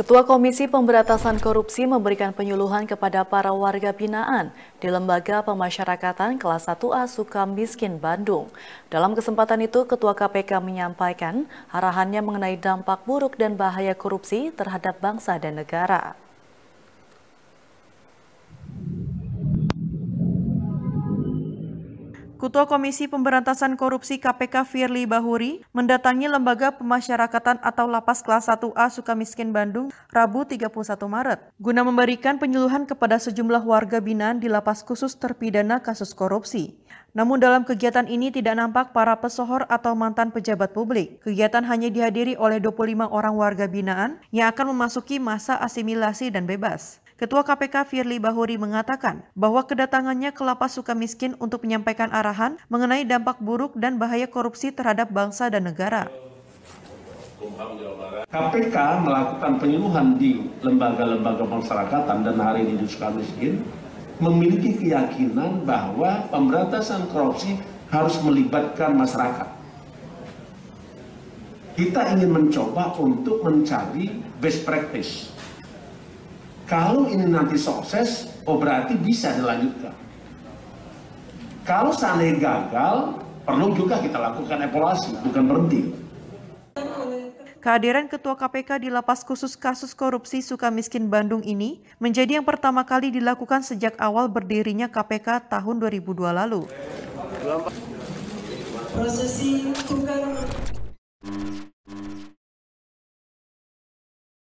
Ketua Komisi Pemberantasan Korupsi memberikan penyuluhan kepada para warga binaan di Lembaga Pemasyarakatan Kelas 1A Sukamiskin, Bandung. Dalam kesempatan itu, Ketua KPK menyampaikan arahannya mengenai dampak buruk dan bahaya korupsi terhadap bangsa dan negara. Ketua Komisi Pemberantasan Korupsi KPK Firly Bahuri mendatangi Lembaga Pemasyarakatan atau Lapas Kelas 1A Sukamiskin Bandung Rabu 31 Maret guna memberikan penyuluhan kepada sejumlah warga binaan di lapas khusus terpidana kasus korupsi. Namun dalam kegiatan ini tidak nampak para pesohor atau mantan pejabat publik. Kegiatan hanya dihadiri oleh 25 orang warga binaan yang akan memasuki masa asimilasi dan bebas. Ketua KPK Firly Bahuri mengatakan bahwa kedatangannya ke lapas suka miskin untuk menyampaikan arahan mengenai dampak buruk dan bahaya korupsi terhadap bangsa dan negara. KPK melakukan penyuluhan di lembaga-lembaga masyarakatan dan hari ini di suka miskin memiliki keyakinan bahwa pemberantasan korupsi harus melibatkan masyarakat. Kita ingin mencoba untuk mencari best practice kalau ini nanti sukses, oh berarti bisa dilanjutkan. Kalau seandainya gagal, perlu juga kita lakukan evaluasi, bukan berhenti. Kehadiran Ketua KPK di lapas khusus kasus korupsi Sukamiskin Bandung ini menjadi yang pertama kali dilakukan sejak awal berdirinya KPK tahun 2002 lalu. Prosesi tukar